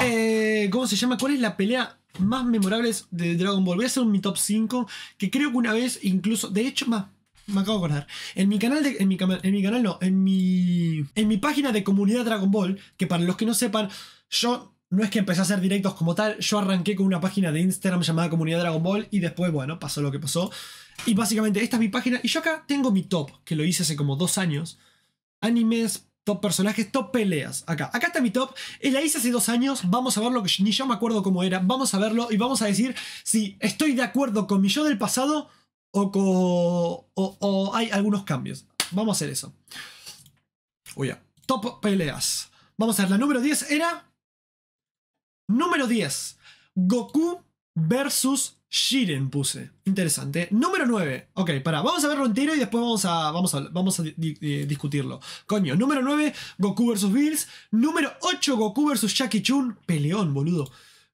Eh, ¿Cómo se llama? ¿Cuál es la pelea más memorable de Dragon Ball? Voy a hacer un mi top 5, que creo que una vez incluso, de hecho, me acabo de acordar. En mi canal de, en mi, en mi, canal no, en mi en mi página de comunidad Dragon Ball, que para los que no sepan, yo no es que empecé a hacer directos como tal, yo arranqué con una página de Instagram llamada Comunidad Dragon Ball y después, bueno, pasó lo que pasó. Y básicamente esta es mi página y yo acá tengo mi top, que lo hice hace como dos años. Animes, top personajes, top peleas. Acá, acá está mi top. La hice hace dos años. Vamos a verlo, ni yo me acuerdo cómo era. Vamos a verlo y vamos a decir si estoy de acuerdo con mi yo del pasado o, con, o, hay algunos cambios. Vamos a hacer eso. top peleas. Vamos a ver, la número 10 era. Número 10. Goku versus Shiren puse. Interesante. Número 9. Ok, pará. Vamos a verlo entero y después vamos a, vamos a, vamos a eh, discutirlo. Coño. Número 9, Goku vs. Bills. Número 8, Goku vs. Jackie Chun. Peleón, boludo.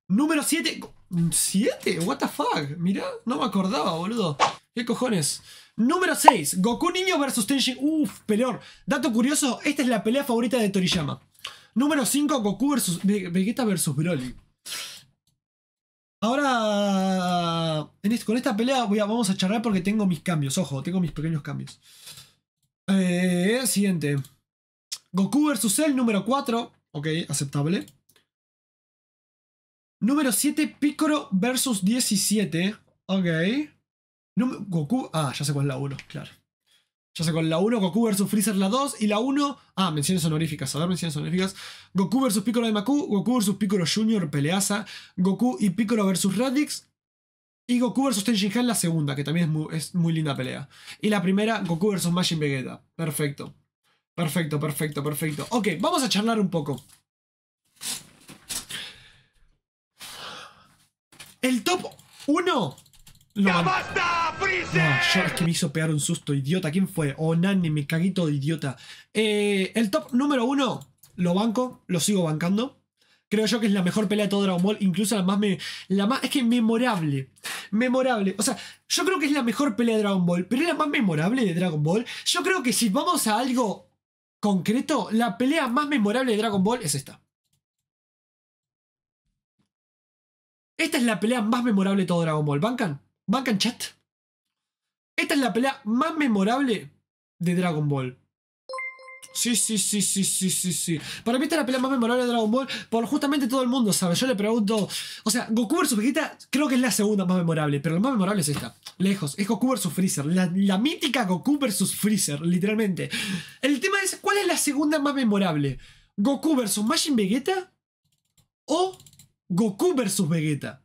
Número 7. ¿7? ¿What the fuck? Mirá, no me acordaba, boludo. ¿Qué cojones? Número 6, Goku Niño vs. Tenshin. Uf, peleón. Dato curioso, esta es la pelea favorita de Toriyama. Número 5, Goku vs. Vegeta vs. Broly. Ahora, con esta pelea vamos a charlar porque tengo mis cambios. Ojo, tengo mis pequeños cambios. Eh, siguiente. Goku versus Cell número 4. Ok, aceptable. Número 7, Piccolo versus 17. Ok. Goku. Ah, ya sé cuál es la 1, claro. Ya sea con la 1, Goku vs Freezer la 2 y la 1. Ah, menciones honoríficas. A ver, menciones honoríficas. Goku vs Piccolo de Maku, Goku vs Piccolo Junior peleaza, Goku y Piccolo vs Radix. Y Goku vs Tenshinhan la segunda, que también es muy, es muy linda pelea. Y la primera, Goku vs Majin Vegeta. Perfecto. Perfecto, perfecto, perfecto. Ok, vamos a charlar un poco. El top 1 ¡Ya No, yo es que me hizo pegar un susto, idiota. ¿Quién fue? Oh, Nani, me caguito de idiota. Eh, el top número uno, lo banco, lo sigo bancando. Creo yo que es la mejor pelea de todo Dragon Ball, incluso la más, me, la más es que memorable. Memorable. O sea, yo creo que es la mejor pelea de Dragon Ball, pero es la más memorable de Dragon Ball. Yo creo que si vamos a algo concreto, la pelea más memorable de Dragon Ball es esta. Esta es la pelea más memorable de todo Dragon Ball. ¿Bancan? en Chat. Esta es la pelea más memorable de Dragon Ball. Sí, sí, sí, sí, sí, sí, sí. Para mí esta es la pelea más memorable de Dragon Ball por justamente todo el mundo, ¿sabes? Yo le pregunto... O sea, Goku vs Vegeta creo que es la segunda más memorable, pero la más memorable es esta. Lejos, es Goku vs Freezer. La, mítica Goku vs Freezer, literalmente. El tema es, ¿cuál es la segunda más memorable? ¿Goku vs Majin Vegeta? ¿O Goku vs Vegeta?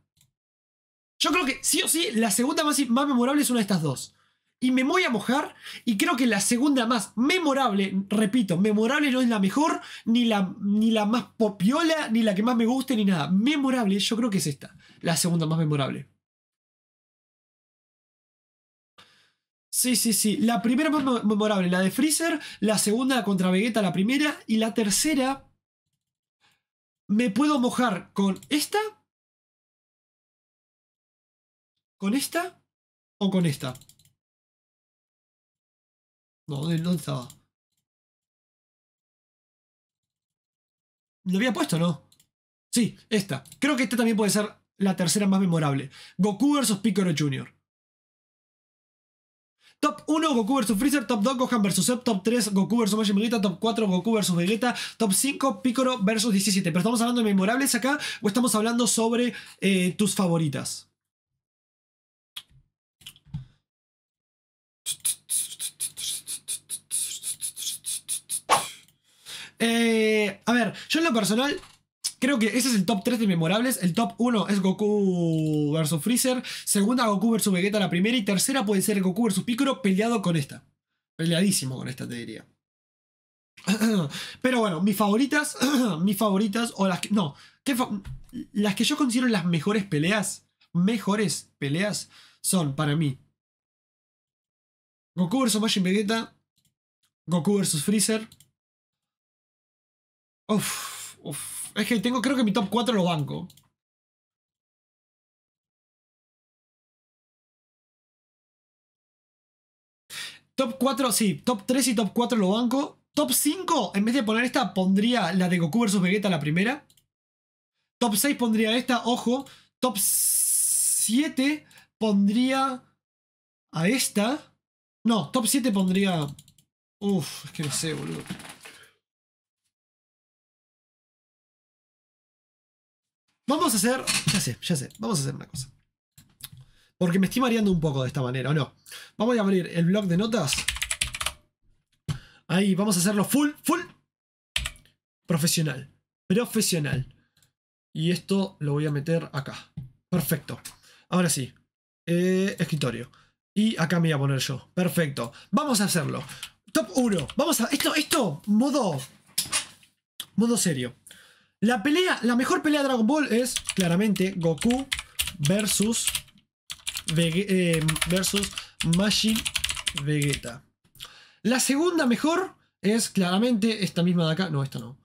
Yo creo que sí o sí, la segunda más, memorable es una de estas dos. Y me voy a mojar y creo que la segunda más memorable, repito, memorable no es la mejor, ni la, ni la más popiola, ni la que más me guste, ni nada. Memorable, yo creo que es esta, la segunda más memorable. Sí, sí, sí. La primera más memorable, la de Freezer, la segunda contra Vegeta, la primera, y la tercera... Me puedo mojar con esta ¿Con esta o con esta? No, ¿dónde estaba? ¿Lo había puesto no? Sí, esta. Creo que esta también puede ser la tercera más memorable. Goku vs Piccolo Jr. Top 1 Goku vs Freezer, top 2 Gohan vs Zep, top 3 Goku vs Majin Vegeta, top 4 Goku vs Vegeta, top 5 Piccolo vs 17. Pero estamos hablando de memorables acá o estamos hablando sobre eh, tus favoritas. Eh, a ver, yo en lo personal Creo que ese es el top 3 de memorables. El top 1 es Goku vs Freezer. Segunda, Goku vs Vegeta, la primera. Y tercera puede ser Goku vs Piccolo peleado con esta. Peleadísimo con esta, te diría. Pero bueno, mis favoritas, mis favoritas, o las que. No, las que yo considero las mejores peleas, mejores peleas, son para mí Goku vs Majin Vegeta, Goku vs Freezer, Uf, uf. Es que tengo, creo que mi top 4 lo banco. Top 4, sí, top 3 y top 4 lo banco. Top 5, en vez de poner esta, pondría la de Goku vs Vegeta, la primera. Top 6 pondría esta, ojo. Top 7 pondría a esta. No, top 7 pondría... Uf, es que no sé, boludo. Vamos a hacer. Ya sé, ya sé. Vamos a hacer una cosa. Porque me estoy mareando un poco de esta manera, ¿o no? Vamos a abrir el blog de notas. Ahí, vamos a hacerlo full, full. Profesional. Profesional. Y esto lo voy a meter acá. Perfecto. Ahora sí. Eh, escritorio. Y acá me voy a poner yo. Perfecto. Vamos a hacerlo. Top 1. Vamos a. Esto, esto, modo. Modo serio. La pelea, la mejor pelea de Dragon Ball es claramente Goku versus, eh, versus Majin Vegeta. La segunda mejor es claramente esta misma de acá. No, esta no.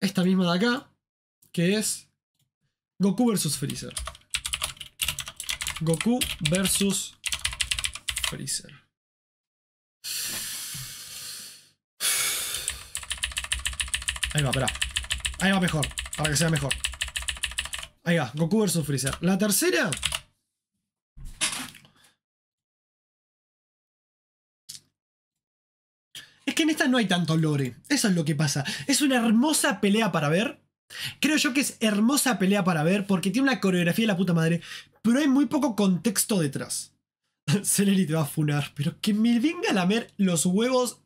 Esta misma de acá, que es Goku versus Freezer. Goku versus Freezer. Ahí va, espera. Ahí va mejor, para que sea mejor. Ahí va, Goku vs Freezer. La tercera. Es que en esta no hay tanto lore. Eso es lo que pasa. Es una hermosa pelea para ver. Creo yo que es hermosa pelea para ver porque tiene una coreografía de la puta madre, pero hay muy poco contexto detrás. Celery te va a funar, pero que me venga a lamer los huevos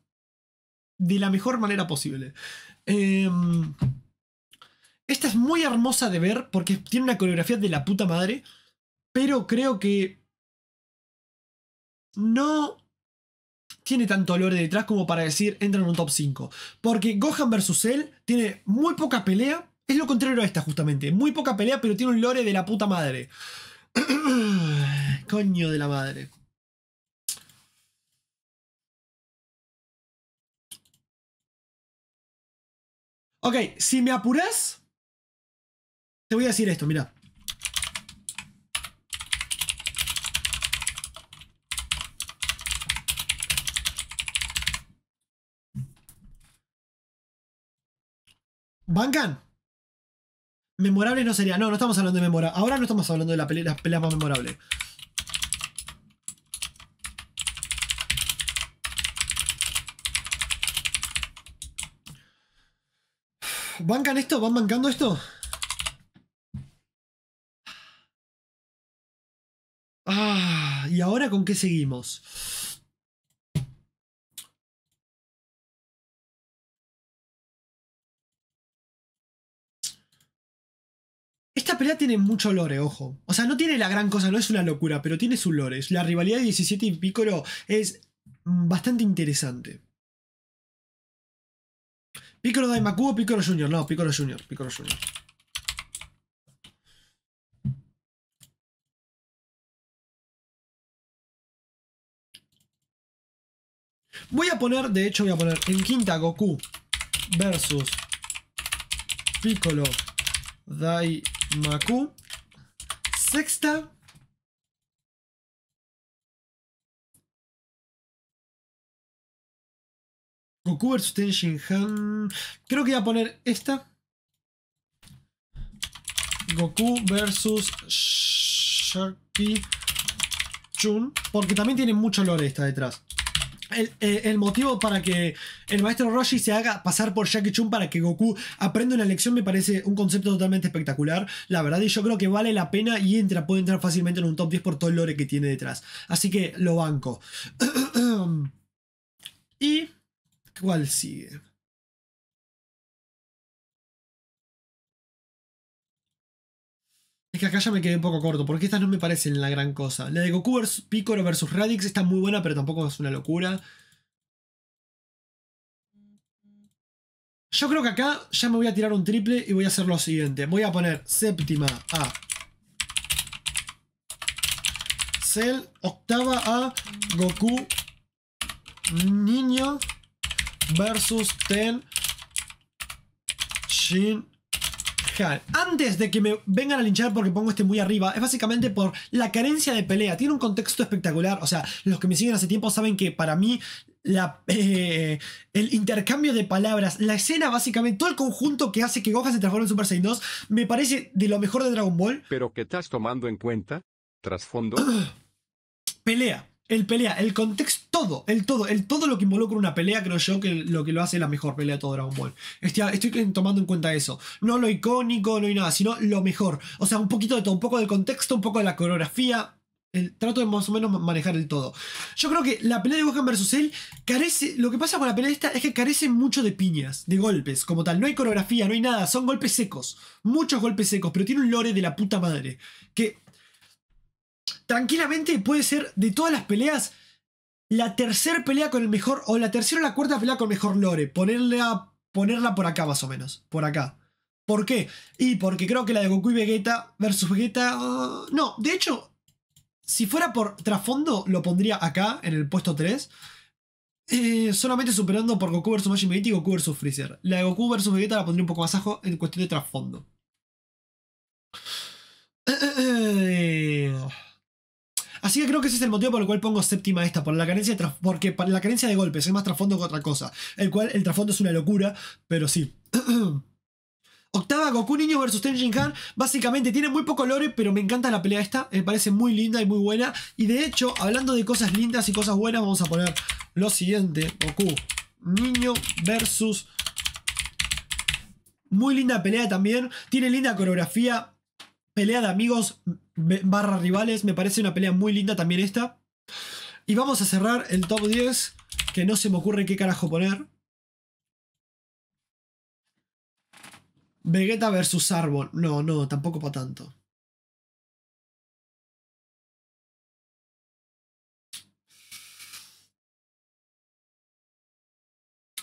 de la mejor manera posible. Eh, esta es muy hermosa de ver porque tiene una coreografía de la puta madre, pero creo que no tiene tanto lore detrás como para decir entra en un top 5. Porque Gohan vs. Cell tiene muy poca pelea, es lo contrario a esta justamente, muy poca pelea pero tiene un lore de la puta madre. Coño de la madre. Ok, si me apuras, te voy a decir esto, mira. ¿Bancan? Memorables no sería. No, no estamos hablando de memorables Ahora no estamos hablando de la pelea, las peleas más memorables. ¿Bancan esto? ¿Van bancando esto? ahora con qué seguimos? Esta pelea tiene mucho lore, ojo. O sea, no tiene la gran cosa, no es una locura, pero tiene sus lore. La rivalidad de 17 y Piccolo es bastante interesante. Piccolo Daimaku Piccolo Jr. No, Piccolo Jr. Piccolo Jr. Voy a poner, de hecho voy a poner en quinta Goku versus Piccolo Daimaku. Sexta. Goku vs Ten Creo que voy a poner esta. Goku versus Shaki Chun. Porque también tiene mucho lore esta detrás. Eh, el, motivo para que el maestro Roshi se haga pasar por Jackie Chun para que Goku aprenda una lección me parece un concepto totalmente espectacular. La verdad, y yo creo que vale la pena y entra, puede entrar fácilmente en un top 10 por todo el lore que tiene detrás. Así que lo banco. y. ¿Cuál sigue? Es que acá ya me quedé un poco corto, porque estas no me parecen la gran cosa. La de Goku vs Piccolo versus Radix está muy buena, pero tampoco es una locura. Yo creo que acá ya me voy a tirar un triple y voy a hacer lo siguiente. Voy a poner séptima A. Cell, octava A, Goku, niño versus Ten, Shin antes de que me vengan a linchar porque pongo este muy arriba, es básicamente por la carencia de pelea. Tiene un contexto espectacular. O sea, los que me siguen hace tiempo saben que para mí la, eh, el intercambio de palabras, la escena básicamente, todo el conjunto que hace que Gohan se transforme en Super Saiyan 2, me parece de lo mejor de Dragon Ball. Pero ¿qué estás tomando en cuenta? Trasfondo. pelea. El pelea, el contexto el todo, el todo lo que involucra una pelea, creo yo que lo que lo hace la mejor pelea de todo Dragon Ball. Este, estoy, tomando en cuenta eso. No lo icónico, no hay nada, sino lo mejor. O sea, un poquito de todo, un poco del contexto, un poco de la coreografía. El, trato de más o menos manejar el todo. Yo creo que la pelea de Gohan vs. él carece. Lo que pasa con la pelea esta es que carece mucho de piñas, de golpes, como tal. No hay coreografía, no hay nada. Son golpes secos. Muchos golpes secos, pero tiene un lore de la puta madre. Que. Tranquilamente puede ser de todas las peleas la tercera pelea con el mejor, o la tercera o la cuarta pelea con el mejor lore. Ponerla, ponerla por acá más o menos, por acá. ¿Por qué? Y porque creo que la de Goku y Vegeta versus Vegeta... Ah, no, de hecho, si fuera por trasfondo, lo pondría acá, en el puesto 3. Eh, solamente superando por Goku vs Majin Vegeta y Goku vs Freezer. La de Goku vs Vegeta la pondría un poco más ajo. en cuestión de trasfondo. Eh, eh, Así que creo que ese es el motivo por el cual pongo séptima esta, por la carencia de porque la carencia de golpes es más trasfondo que otra cosa. El cual el trasfondo es una locura, pero sí. Octava, Goku Niño vs Tenjin Han. Básicamente tiene muy poco lore, pero me encanta la pelea esta. Me parece muy linda y muy buena. Y de hecho, hablando de cosas lindas y cosas buenas, vamos a poner lo siguiente. Goku Niño versus... Muy linda pelea también. Tiene linda coreografía. Pelea de amigos barra rivales. Me parece una pelea muy linda también esta. Y vamos a cerrar el top 10, que no se me ocurre qué carajo poner. Vegeta versus Arbol. No, no, tampoco para tanto.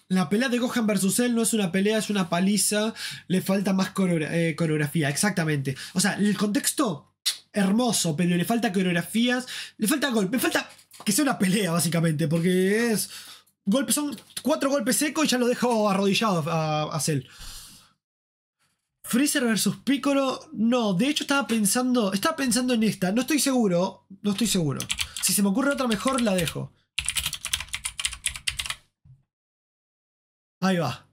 La pelea de Gohan versus él no es una pelea, es una paliza. Le falta más eh, coreografía, exactamente. O sea, el contexto hermoso, pero le falta coreografías, le falta golpe, le falta que sea una pelea, básicamente, porque es. golpe son cuatro golpes secos y ya lo dejo arrodillado a, a Cell. Freezer versus Piccolo, no, de hecho estaba pensando, estaba pensando en esta, no estoy seguro, no estoy seguro. Si se me ocurre otra mejor, la dejo. Ahí va.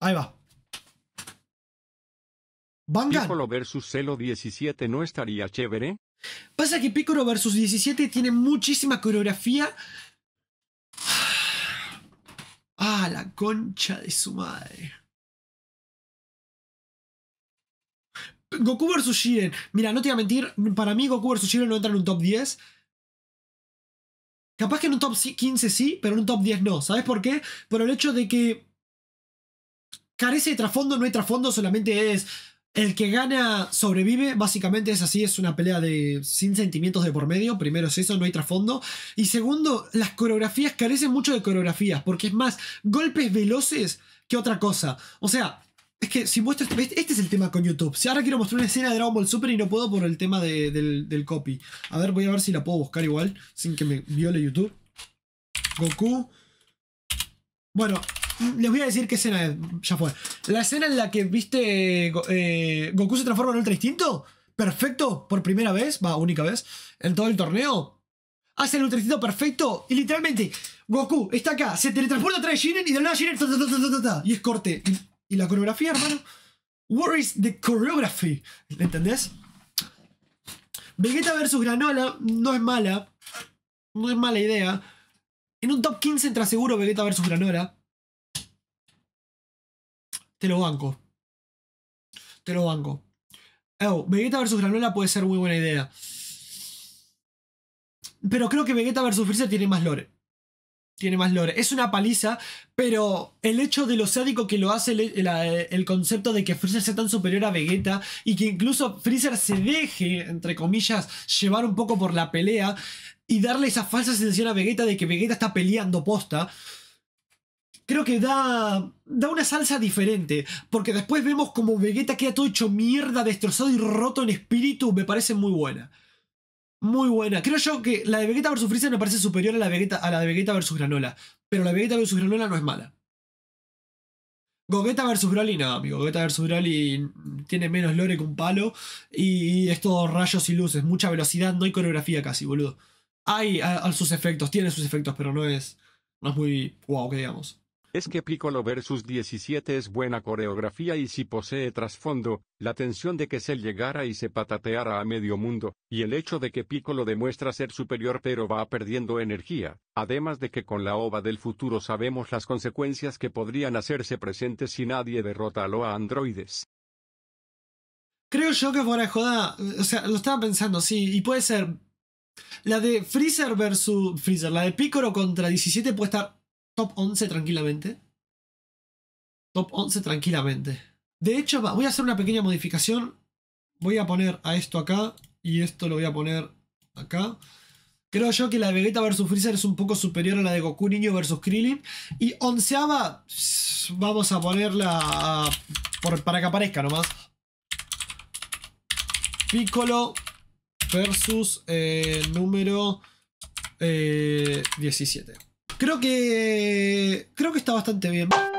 Ahí va. Bangan. Piccolo versus Celo 17 no estaría chévere. Pasa que Piccolo versus 17 tiene muchísima coreografía. Ah, la concha de su madre. Goku vs Shiren. Mira, no te voy a mentir, para mí Goku vs Shiren no entra en un top 10. Capaz que en un top 15 sí, pero en un top 10 no. ¿Sabes por qué? Por el hecho de que carece de trasfondo, no hay trasfondo, solamente es el que gana sobrevive, básicamente es así, es una pelea de sin sentimientos de por medio, primero es eso, no hay trasfondo, y segundo, las coreografías carecen mucho de coreografías, porque es más golpes veloces que otra cosa. O sea, es que si muestro. Este es el tema con YouTube. Si ahora quiero mostrar una escena de Dragon Ball Super y no puedo por el tema del, del, copy. A ver, voy a ver si la puedo buscar igual. Sin que me viole YouTube. Goku. Bueno, les voy a decir qué escena ya fue. La escena en la que viste eh, Goku se transforma en Ultra Instinto, perfecto, por primera vez, va, única vez, en todo el torneo. Hace el Ultra Instinto perfecto y literalmente Goku está acá, se teletransporta trae de y de nuevo nada y es corte. Y, la coreografía, hermano. worries the choreography? ¿Entendés? Vegeta versus Granola no es mala. No es mala idea. En un top 15 entra seguro Vegeta versus Granola. Te lo banco. Te lo banco. Vegeta versus Granola puede ser muy buena idea. Pero creo que Vegeta versus Freezer tiene más lore. Tiene más lore. Es una paliza, pero el hecho de lo sádico que lo hace el, el concepto de que Freezer sea tan superior a Vegeta y que incluso Freezer se deje, entre comillas, llevar un poco por la pelea y darle esa falsa sensación a Vegeta de que Vegeta está peleando posta creo que da, da una salsa diferente, porque después vemos como Vegeta queda todo hecho mierda, destrozado y roto en espíritu, me parece muy buena. Muy buena. Creo yo que la de Vegeta vs Freezer me parece superior a la, Vegeta, a la de Vegeta vs Granola, pero la de Vegeta vs Granola no es mala. Gogeta vs Broly, no, amigo. Gogeta vs Broly tiene menos lore que un palo. Y es todo rayos y luces, mucha velocidad, no hay coreografía casi, boludo. Hay sus efectos, tiene sus efectos, pero no es, no es muy guau que digamos es que Piccolo vs 17 es buena coreografía y si posee trasfondo, la tensión de que se llegara y se patateara a medio mundo, y el hecho de que Piccolo demuestra ser superior pero va perdiendo energía, además de que con la ova del futuro sabemos las consecuencias que podrían hacerse presentes si nadie derrota a loa androides. Creo yo que fuera joda, o sea, lo estaba pensando, sí, y puede ser. La de Freezer versus Freezer, la de Piccolo contra 17 puede estar top 11 tranquilamente. Top 11 tranquilamente. De hecho, voy a hacer una pequeña modificación. Voy a poner a esto acá y esto lo voy a poner acá. Creo yo que la de Vegeta vs Freezer es un poco superior a la de Goku Niño vs Krillin. Y onceava, vamos a ponerla para que aparezca nomás. Piccolo versus eh, número 17. Eh, Creo que. Creo que está bastante bien.